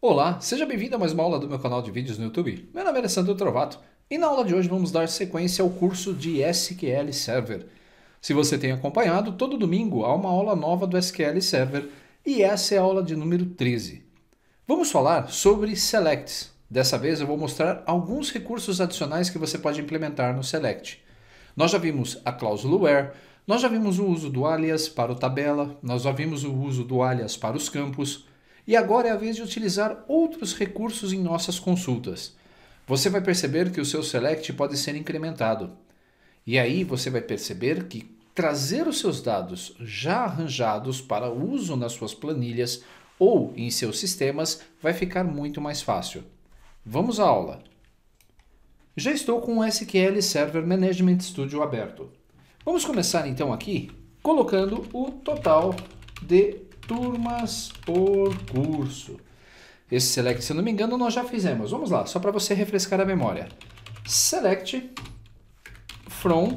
Olá, seja bem-vindo a mais uma aula do meu canal de vídeos no YouTube. Meu nome é Alessandro Trovato e na aula de hoje vamos dar sequência ao curso de SQL Server. Se você tem acompanhado, todo domingo há uma aula nova do SQL Server e essa é a aula de número 13. Vamos falar sobre selects. Dessa vez eu vou mostrar alguns recursos adicionais que você pode implementar no select. Nós já vimos a cláusula where, nós já vimos o uso do alias para o tabela, nós já vimos o uso do alias para os campos, e agora é a vez de utilizar outros recursos em nossas consultas. Você vai perceber que o seu select pode ser incrementado. E aí você vai perceber que trazer os seus dados já arranjados para uso nas suas planilhas ou em seus sistemas vai ficar muito mais fácil. Vamos à aula. Já estou com o SQL Server Management Studio aberto. Vamos começar então aqui colocando o total de turmas por curso. Esse select, se eu não me engano, nós já fizemos. Vamos lá, só para você refrescar a memória. Select from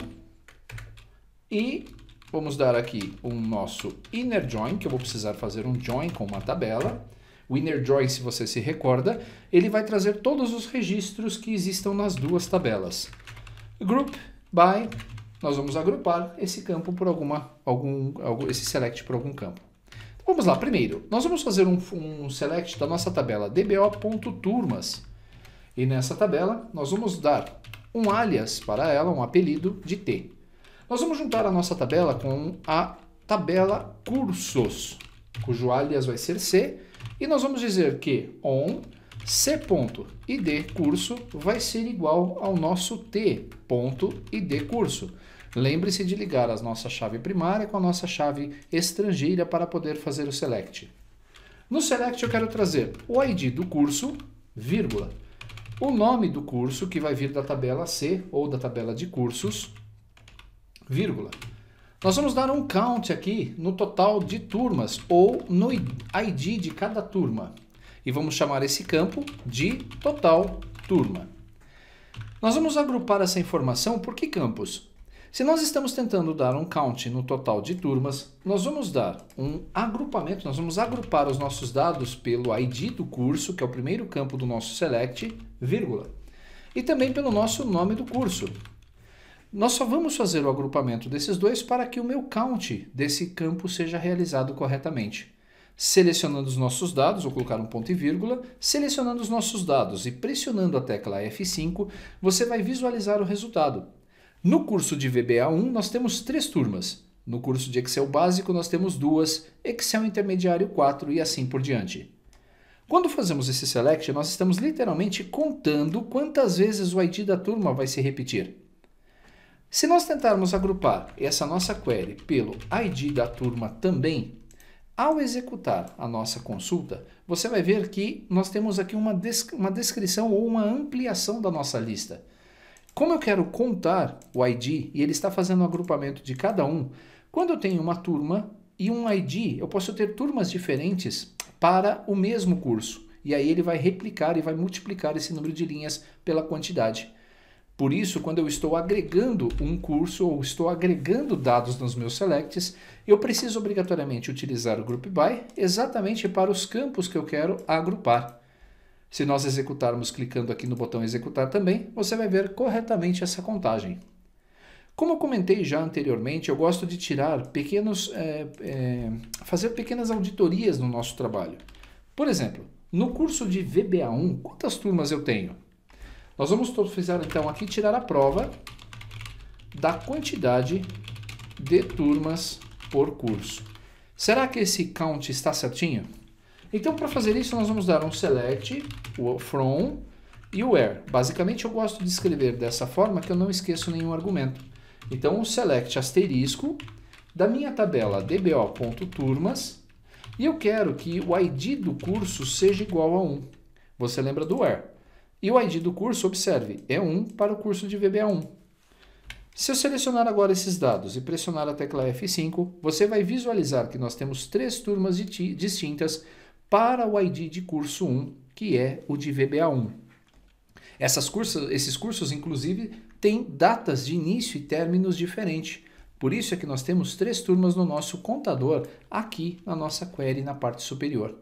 e vamos dar aqui o um nosso inner join, que eu vou precisar fazer um join com uma tabela. O inner join, se você se recorda, ele vai trazer todos os registros que existam nas duas tabelas. Group by nós vamos agrupar esse campo por alguma, algum, algum esse select por algum campo. Então, vamos lá, primeiro, nós vamos fazer um, um select da nossa tabela dbo.turmas. E nessa tabela, nós vamos dar um alias para ela, um apelido de T. Nós vamos juntar a nossa tabela com a tabela cursos, cujo alias vai ser C, e nós vamos dizer que on C.id curso vai ser igual ao nosso T.id curso. Lembre-se de ligar a nossa chave primária com a nossa chave estrangeira para poder fazer o select. No select eu quero trazer o ID do curso, vírgula, o nome do curso que vai vir da tabela C ou da tabela de cursos, vírgula. Nós vamos dar um count aqui no total de turmas ou no ID de cada turma e vamos chamar esse campo de total turma. Nós vamos agrupar essa informação por que campos? Se nós estamos tentando dar um count no total de turmas, nós vamos dar um agrupamento, nós vamos agrupar os nossos dados pelo ID do curso, que é o primeiro campo do nosso select, vírgula, e também pelo nosso nome do curso. Nós só vamos fazer o agrupamento desses dois para que o meu count desse campo seja realizado corretamente selecionando os nossos dados, vou colocar um ponto e vírgula, selecionando os nossos dados e pressionando a tecla F5, você vai visualizar o resultado. No curso de VBA1, nós temos três turmas. No curso de Excel básico, nós temos duas, Excel intermediário 4 e assim por diante. Quando fazemos esse select, nós estamos literalmente contando quantas vezes o ID da turma vai se repetir. Se nós tentarmos agrupar essa nossa query pelo ID da turma também, ao executar a nossa consulta, você vai ver que nós temos aqui uma, uma descrição ou uma ampliação da nossa lista. Como eu quero contar o ID e ele está fazendo o agrupamento de cada um, quando eu tenho uma turma e um ID, eu posso ter turmas diferentes para o mesmo curso. E aí ele vai replicar e vai multiplicar esse número de linhas pela quantidade. Por isso, quando eu estou agregando um curso ou estou agregando dados nos meus selects, eu preciso obrigatoriamente utilizar o group by exatamente para os campos que eu quero agrupar. Se nós executarmos clicando aqui no botão executar também, você vai ver corretamente essa contagem. Como eu comentei já anteriormente, eu gosto de tirar pequenos, é, é, fazer pequenas auditorias no nosso trabalho. Por exemplo, no curso de VBA1, quantas turmas eu tenho? Nós vamos precisar então aqui tirar a prova da quantidade de turmas por curso. Será que esse count está certinho? Então, para fazer isso, nós vamos dar um select, o from e o where. Basicamente, eu gosto de escrever dessa forma que eu não esqueço nenhum argumento. Então, o select asterisco da minha tabela dbo.turmas e eu quero que o id do curso seja igual a 1. Você lembra do where? E o ID do curso, observe, é 1 para o curso de VBA1. Se eu selecionar agora esses dados e pressionar a tecla F5, você vai visualizar que nós temos três turmas distintas para o ID de curso 1, que é o de VBA1. Essas cursos, esses cursos, inclusive, têm datas de início e términos diferentes. Por isso é que nós temos três turmas no nosso contador, aqui na nossa query, na parte superior.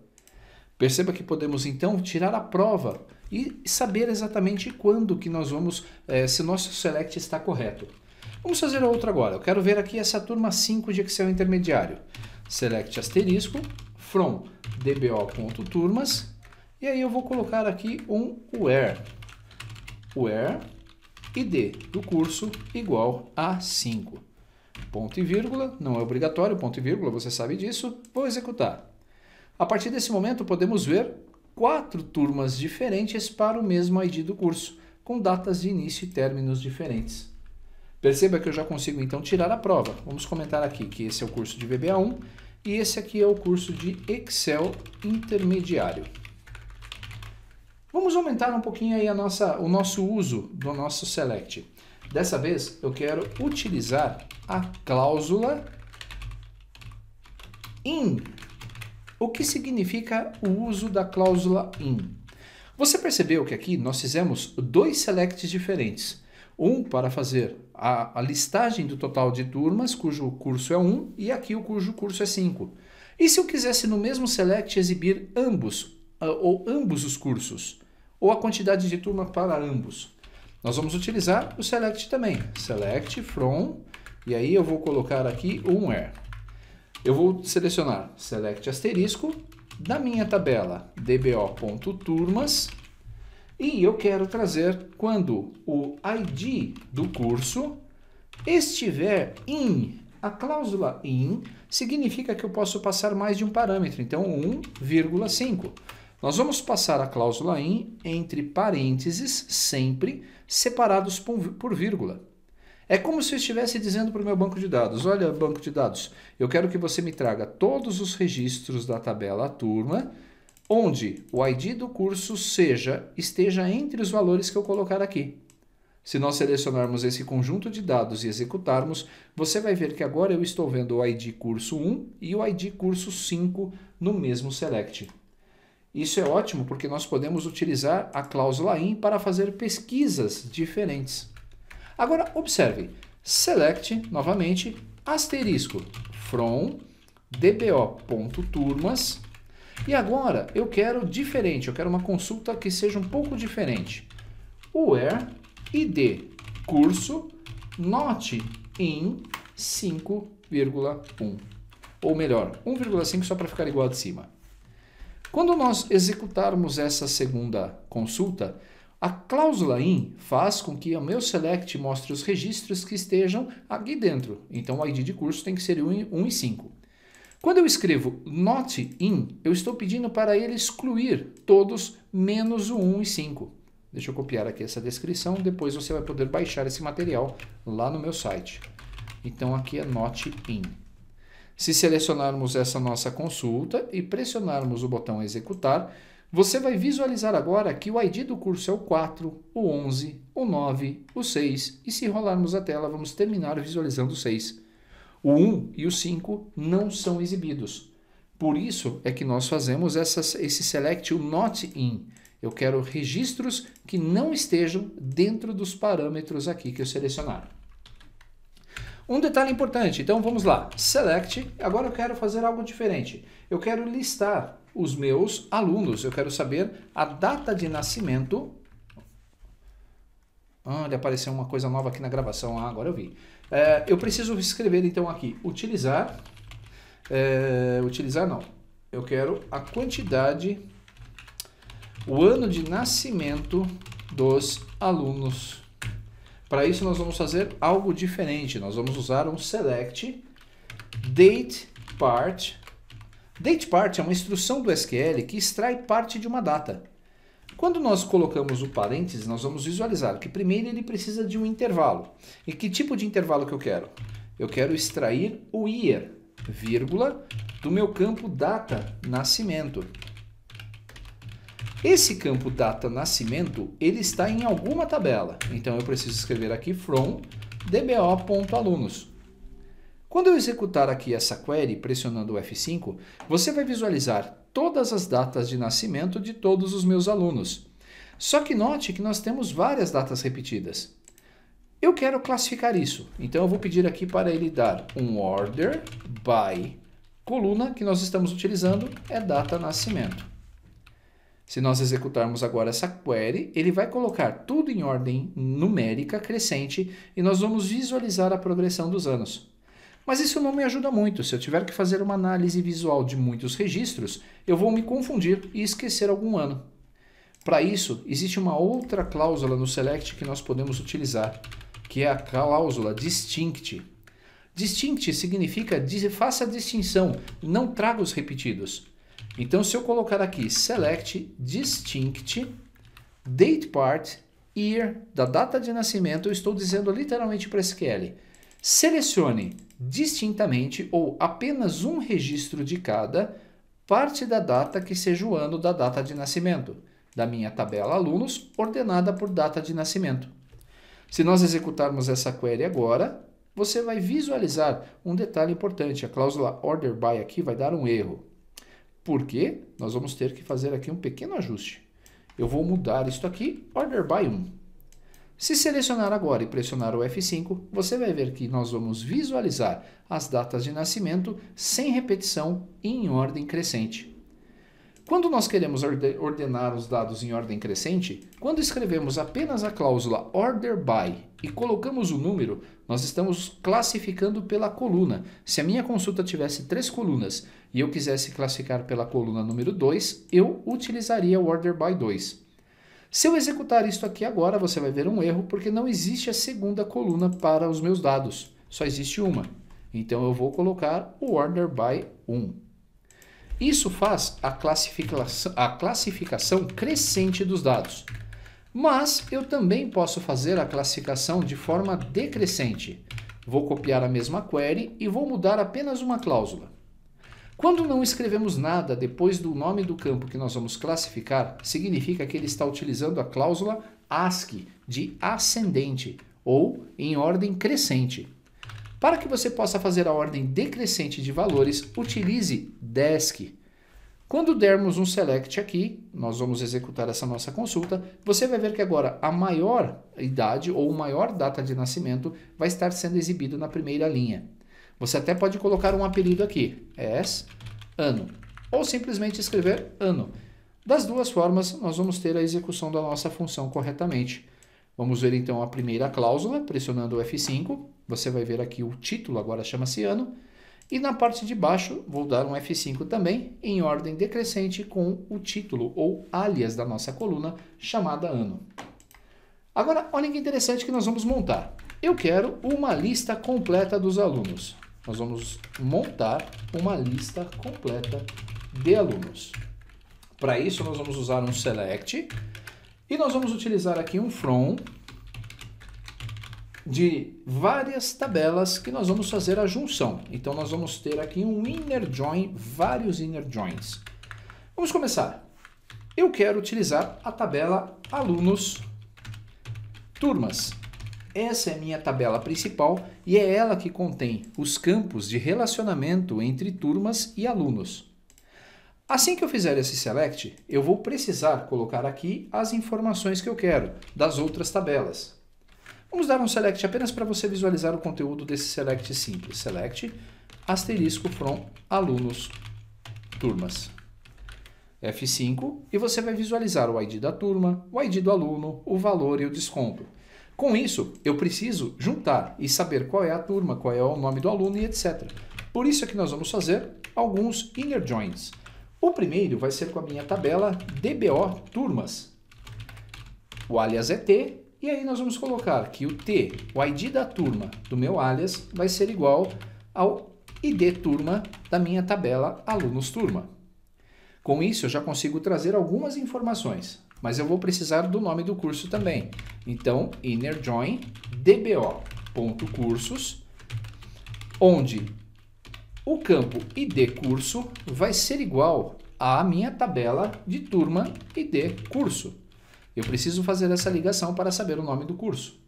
Perceba que podemos, então, tirar a prova e saber exatamente quando que nós vamos, é, se nosso select está correto. Vamos fazer outra agora. Eu quero ver aqui essa turma 5 de Excel intermediário. Select asterisco, from dbo.turmas, e aí eu vou colocar aqui um where, where id do curso igual a 5. Ponto e vírgula, não é obrigatório, ponto e vírgula, você sabe disso. Vou executar. A partir desse momento, podemos ver quatro turmas diferentes para o mesmo ID do curso, com datas de início e términos diferentes. Perceba que eu já consigo então tirar a prova. Vamos comentar aqui que esse é o curso de VBA1 e esse aqui é o curso de Excel intermediário. Vamos aumentar um pouquinho aí a nossa, o nosso uso do nosso select. Dessa vez eu quero utilizar a cláusula IN o que significa o uso da cláusula IN? Você percebeu que aqui nós fizemos dois selects diferentes. Um para fazer a, a listagem do total de turmas, cujo curso é 1, um, e aqui o cujo curso é 5. E se eu quisesse no mesmo select exibir ambos, ou ambos os cursos, ou a quantidade de turma para ambos? Nós vamos utilizar o select também. Select from, e aí eu vou colocar aqui um where. Eu vou selecionar select asterisco da minha tabela dbo.turmas e eu quero trazer quando o ID do curso estiver in. A cláusula in significa que eu posso passar mais de um parâmetro, então 1,5. Nós vamos passar a cláusula in entre parênteses, sempre separados por vírgula. É como se eu estivesse dizendo para o meu banco de dados: olha, banco de dados, eu quero que você me traga todos os registros da tabela turma, onde o ID do curso seja esteja entre os valores que eu colocar aqui. Se nós selecionarmos esse conjunto de dados e executarmos, você vai ver que agora eu estou vendo o ID curso 1 e o ID curso 5 no mesmo select. Isso é ótimo porque nós podemos utilizar a cláusula IN para fazer pesquisas diferentes. Agora, observe. Select, novamente, asterisco, from dbo.turmas. E agora, eu quero diferente. Eu quero uma consulta que seja um pouco diferente. Where id curso note in 5,1. Ou melhor, 1,5 só para ficar igual a de cima. Quando nós executarmos essa segunda consulta, a cláusula IN faz com que o meu select mostre os registros que estejam aqui dentro. Então, o ID de curso tem que ser 1 e 5. Quando eu escrevo not in, eu estou pedindo para ele excluir todos menos o 1 e 5. Deixa eu copiar aqui essa descrição, depois você vai poder baixar esse material lá no meu site. Então aqui é not in. Se selecionarmos essa nossa consulta e pressionarmos o botão executar, você vai visualizar agora que o ID do curso é o 4, o 11, o 9, o 6 e se rolarmos a tela vamos terminar visualizando o 6. O 1 e o 5 não são exibidos. Por isso é que nós fazemos esse select o not in. Eu quero registros que não estejam dentro dos parâmetros aqui que eu selecionar. Um detalhe importante, então vamos lá, select, agora eu quero fazer algo diferente. Eu quero listar os meus alunos. Eu quero saber a data de nascimento. onde ah, apareceu uma coisa nova aqui na gravação. Ah, agora eu vi. É, eu preciso escrever então aqui, utilizar. É, utilizar não. Eu quero a quantidade, o ano de nascimento dos alunos. Para isso nós vamos fazer algo diferente. Nós vamos usar um select date part Date part é uma instrução do SQL que extrai parte de uma data. Quando nós colocamos o parênteses, nós vamos visualizar que primeiro ele precisa de um intervalo. E que tipo de intervalo que eu quero? Eu quero extrair o year, vírgula, do meu campo data nascimento. Esse campo data nascimento, ele está em alguma tabela. Então eu preciso escrever aqui from dbo.alunos. Quando eu executar aqui essa query pressionando o F5, você vai visualizar todas as datas de nascimento de todos os meus alunos. Só que note que nós temos várias datas repetidas. Eu quero classificar isso, então eu vou pedir aqui para ele dar um order by coluna que nós estamos utilizando é data nascimento. Se nós executarmos agora essa query, ele vai colocar tudo em ordem numérica crescente e nós vamos visualizar a progressão dos anos. Mas isso não me ajuda muito. Se eu tiver que fazer uma análise visual de muitos registros, eu vou me confundir e esquecer algum ano. Para isso, existe uma outra cláusula no Select que nós podemos utilizar, que é a cláusula Distinct. Distinct significa faça a distinção, não traga os repetidos. Então, se eu colocar aqui Select Distinct Date Part Year da data de nascimento, eu estou dizendo literalmente para SQL Selecione distintamente ou apenas um registro de cada parte da data que seja o ano da data de nascimento, da minha tabela alunos, ordenada por data de nascimento. Se nós executarmos essa query agora, você vai visualizar um detalhe importante. A cláusula order by aqui vai dar um erro. Porque nós vamos ter que fazer aqui um pequeno ajuste. Eu vou mudar isto aqui, order by 1. Se selecionar agora e pressionar o F5, você vai ver que nós vamos visualizar as datas de nascimento sem repetição e em ordem crescente. Quando nós queremos ordenar os dados em ordem crescente, quando escrevemos apenas a cláusula order by e colocamos o número, nós estamos classificando pela coluna. Se a minha consulta tivesse três colunas e eu quisesse classificar pela coluna número 2, eu utilizaria o order by 2. Se eu executar isto aqui agora, você vai ver um erro, porque não existe a segunda coluna para os meus dados. Só existe uma. Então, eu vou colocar o order by 1. Isso faz a classificação, a classificação crescente dos dados. Mas eu também posso fazer a classificação de forma decrescente. Vou copiar a mesma query e vou mudar apenas uma cláusula. Quando não escrevemos nada depois do nome do campo que nós vamos classificar, significa que ele está utilizando a cláusula ASCII de ascendente ou em ordem crescente. Para que você possa fazer a ordem decrescente de valores, utilize DESC. Quando dermos um select aqui, nós vamos executar essa nossa consulta, você vai ver que agora a maior idade ou maior data de nascimento vai estar sendo exibido na primeira linha. Você até pode colocar um apelido aqui, es ano, ou simplesmente escrever ano. Das duas formas, nós vamos ter a execução da nossa função corretamente. Vamos ver então a primeira cláusula, pressionando o F5. Você vai ver aqui o título, agora chama-se ano. E na parte de baixo, vou dar um F5 também, em ordem decrescente, com o título ou alias da nossa coluna, chamada ano. Agora, olha que interessante que nós vamos montar. Eu quero uma lista completa dos alunos nós vamos montar uma lista completa de alunos. Para isso, nós vamos usar um select e nós vamos utilizar aqui um from de várias tabelas que nós vamos fazer a junção. Então, nós vamos ter aqui um inner join, vários inner joins. Vamos começar. Eu quero utilizar a tabela alunos turmas. Essa é minha tabela principal e é ela que contém os campos de relacionamento entre turmas e alunos. Assim que eu fizer esse select, eu vou precisar colocar aqui as informações que eu quero das outras tabelas. Vamos dar um select apenas para você visualizar o conteúdo desse select simples. Select asterisco from alunos turmas. F5 e você vai visualizar o ID da turma, o ID do aluno, o valor e o desconto. Com isso, eu preciso juntar e saber qual é a turma, qual é o nome do aluno e etc. Por isso é que nós vamos fazer alguns inner joins. O primeiro vai ser com a minha tabela DBO turmas. O alias é T, e aí nós vamos colocar que o T, o ID da turma do meu alias, vai ser igual ao ID turma da minha tabela alunos turma. Com isso, eu já consigo trazer algumas informações mas eu vou precisar do nome do curso também. Então, innerjoin dbo.cursos, onde o campo id curso vai ser igual à minha tabela de turma id curso. Eu preciso fazer essa ligação para saber o nome do curso.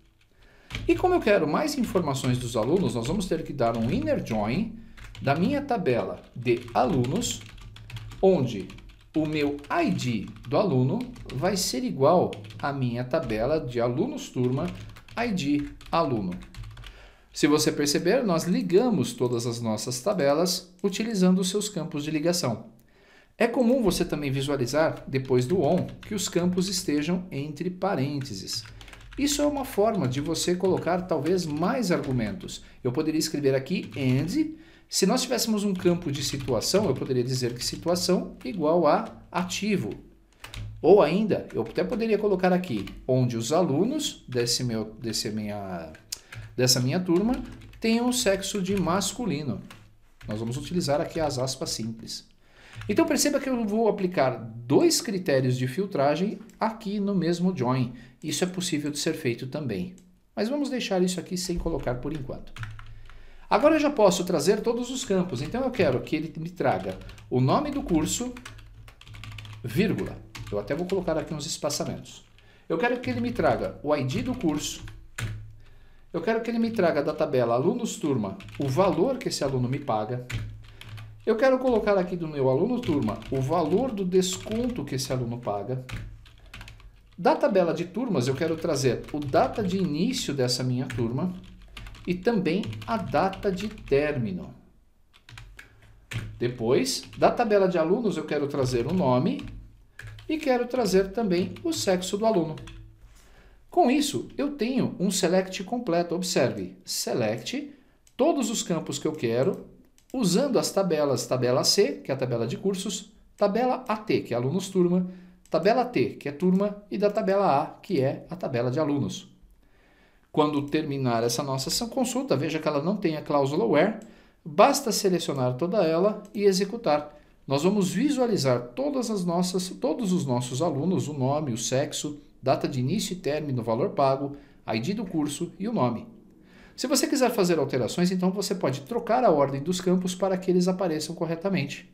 E como eu quero mais informações dos alunos, nós vamos ter que dar um inner join da minha tabela de alunos, onde o meu ID do aluno vai ser igual à minha tabela de alunos turma ID aluno. Se você perceber, nós ligamos todas as nossas tabelas utilizando os seus campos de ligação. É comum você também visualizar, depois do on, que os campos estejam entre parênteses. Isso é uma forma de você colocar talvez mais argumentos. Eu poderia escrever aqui AND se nós tivéssemos um campo de situação, eu poderia dizer que situação igual a ativo. Ou ainda, eu até poderia colocar aqui onde os alunos desse meu, desse minha, dessa minha turma têm o sexo de masculino. Nós vamos utilizar aqui as aspas simples. Então perceba que eu vou aplicar dois critérios de filtragem aqui no mesmo join. Isso é possível de ser feito também. Mas vamos deixar isso aqui sem colocar por enquanto. Agora eu já posso trazer todos os campos, então eu quero que ele me traga o nome do curso, vírgula. Eu até vou colocar aqui uns espaçamentos. Eu quero que ele me traga o ID do curso, eu quero que ele me traga da tabela alunos turma o valor que esse aluno me paga. Eu quero colocar aqui do meu aluno turma o valor do desconto que esse aluno paga. Da tabela de turmas eu quero trazer o data de início dessa minha turma e também a data de término. Depois, da tabela de alunos, eu quero trazer o nome e quero trazer também o sexo do aluno. Com isso, eu tenho um select completo. Observe, select todos os campos que eu quero, usando as tabelas tabela C, que é a tabela de cursos, tabela AT, que é alunos turma, tabela T, que é turma, e da tabela A, que é a tabela de alunos. Quando terminar essa nossa consulta, veja que ela não tem a cláusula WHERE, basta selecionar toda ela e executar. Nós vamos visualizar todas as nossas, todos os nossos alunos, o nome, o sexo, data de início e término, valor pago, ID do curso e o nome. Se você quiser fazer alterações, então você pode trocar a ordem dos campos para que eles apareçam corretamente.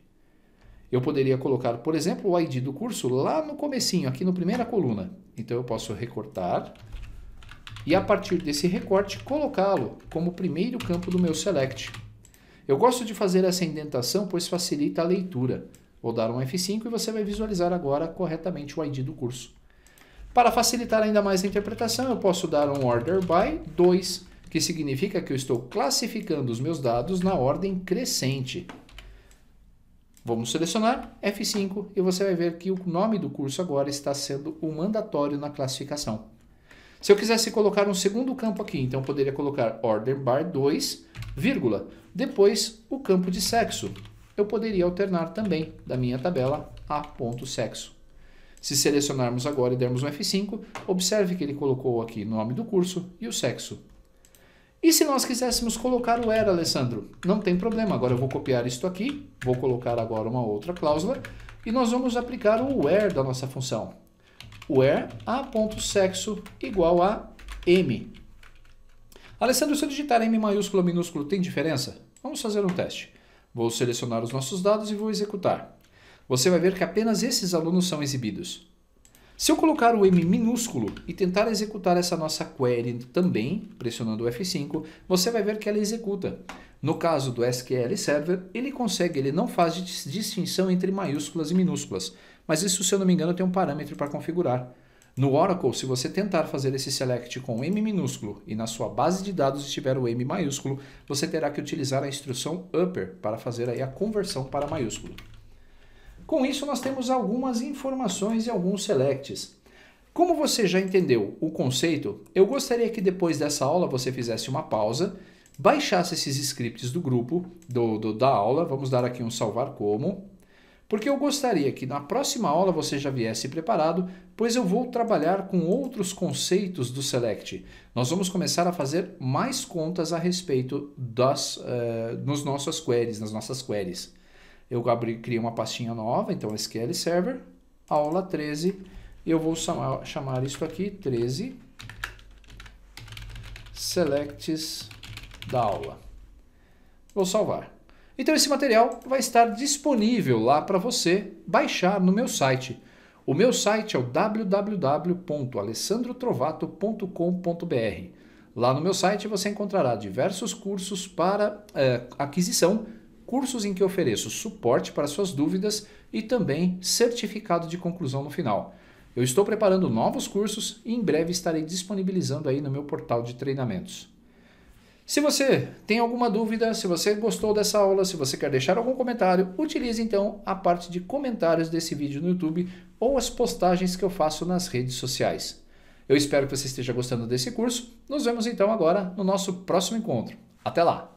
Eu poderia colocar, por exemplo, o ID do curso lá no comecinho, aqui na primeira coluna. Então eu posso recortar, e a partir desse recorte colocá-lo como primeiro campo do meu select. Eu gosto de fazer essa indentação pois facilita a leitura. Vou dar um F5 e você vai visualizar agora corretamente o ID do curso. Para facilitar ainda mais a interpretação, eu posso dar um order by 2, que significa que eu estou classificando os meus dados na ordem crescente. Vamos selecionar F5 e você vai ver que o nome do curso agora está sendo o mandatório na classificação. Se eu quisesse colocar um segundo campo aqui, então poderia colocar order bar 2, vírgula. Depois, o campo de sexo. Eu poderia alternar também da minha tabela a ponto sexo. Se selecionarmos agora e dermos um F5, observe que ele colocou aqui o nome do curso e o sexo. E se nós quiséssemos colocar o era, Alessandro? Não tem problema, agora eu vou copiar isto aqui, vou colocar agora uma outra cláusula e nós vamos aplicar o where da nossa função where a.sexo igual a m. Alessandro, se eu digitar m maiúsculo minúsculo, tem diferença? Vamos fazer um teste. Vou selecionar os nossos dados e vou executar. Você vai ver que apenas esses alunos são exibidos. Se eu colocar o M minúsculo e tentar executar essa nossa query também, pressionando o F5, você vai ver que ela executa. No caso do SQL Server, ele consegue, ele não faz distinção entre maiúsculas e minúsculas. Mas isso, se eu não me engano, tem um parâmetro para configurar. No Oracle, se você tentar fazer esse select com M minúsculo e na sua base de dados estiver o M maiúsculo, você terá que utilizar a instrução upper para fazer aí a conversão para maiúsculo. Com isso, nós temos algumas informações e alguns selects. Como você já entendeu o conceito, eu gostaria que depois dessa aula você fizesse uma pausa, baixasse esses scripts do grupo, do, do da aula, vamos dar aqui um salvar como, porque eu gostaria que na próxima aula você já viesse preparado, pois eu vou trabalhar com outros conceitos do Select. Nós vamos começar a fazer mais contas a respeito das uh, nos nossas queries, nas nossas queries. Eu abri, criei uma pastinha nova, então SQL Server, aula 13. Eu vou chamar, chamar isso aqui 13 selects da aula. Vou salvar. Então esse material vai estar disponível lá para você baixar no meu site. O meu site é o www.alessandrotrovato.com.br. Lá no meu site você encontrará diversos cursos para é, aquisição, cursos em que ofereço suporte para suas dúvidas e também certificado de conclusão no final. Eu estou preparando novos cursos e em breve estarei disponibilizando aí no meu portal de treinamentos. Se você tem alguma dúvida, se você gostou dessa aula, se você quer deixar algum comentário, utilize então a parte de comentários desse vídeo no YouTube ou as postagens que eu faço nas redes sociais. Eu espero que você esteja gostando desse curso. Nos vemos então agora no nosso próximo encontro. Até lá!